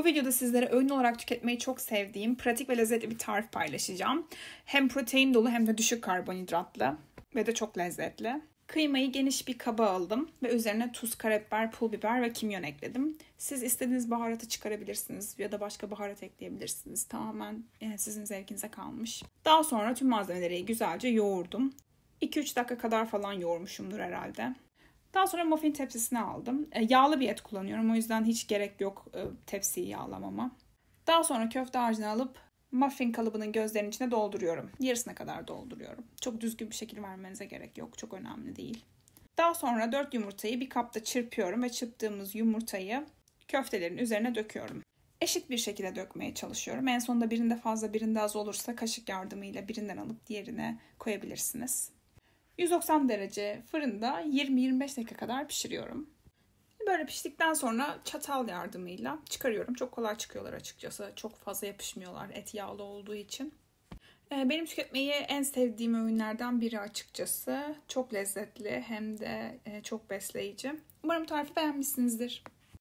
Bu videoda sizlere öğün olarak tüketmeyi çok sevdiğim pratik ve lezzetli bir tarif paylaşacağım. Hem protein dolu hem de düşük karbonhidratlı ve de çok lezzetli. Kıymayı geniş bir kaba aldım ve üzerine tuz, karabiber, pul biber ve kimyon ekledim. Siz istediğiniz baharatı çıkarabilirsiniz ya da başka baharat ekleyebilirsiniz. Tamamen sizin zevkinize kalmış. Daha sonra tüm malzemeleri güzelce yoğurdum. 2-3 dakika kadar falan yoğurmuşumdur herhalde. Daha sonra muffin tepsisini aldım. E, yağlı bir et kullanıyorum o yüzden hiç gerek yok e, tepsiyi yağlamama. Daha sonra köfte harcını alıp muffin kalıbının gözlerinin içine dolduruyorum. Yarısına kadar dolduruyorum. Çok düzgün bir şekil vermenize gerek yok. Çok önemli değil. Daha sonra 4 yumurtayı bir kapta çırpıyorum ve çırptığımız yumurtayı köftelerin üzerine döküyorum. Eşit bir şekilde dökmeye çalışıyorum. En sonunda birinde fazla birinde az olursa kaşık yardımıyla birinden alıp diğerine koyabilirsiniz. 190 derece fırında 20-25 dakika kadar pişiriyorum. Böyle piştikten sonra çatal yardımıyla çıkarıyorum. Çok kolay çıkıyorlar açıkçası. Çok fazla yapışmıyorlar et yağlı olduğu için. Ee, benim tüketmeyi en sevdiğim öğünlerden biri açıkçası. Çok lezzetli hem de e, çok besleyici. Umarım tarifi beğenmişsinizdir.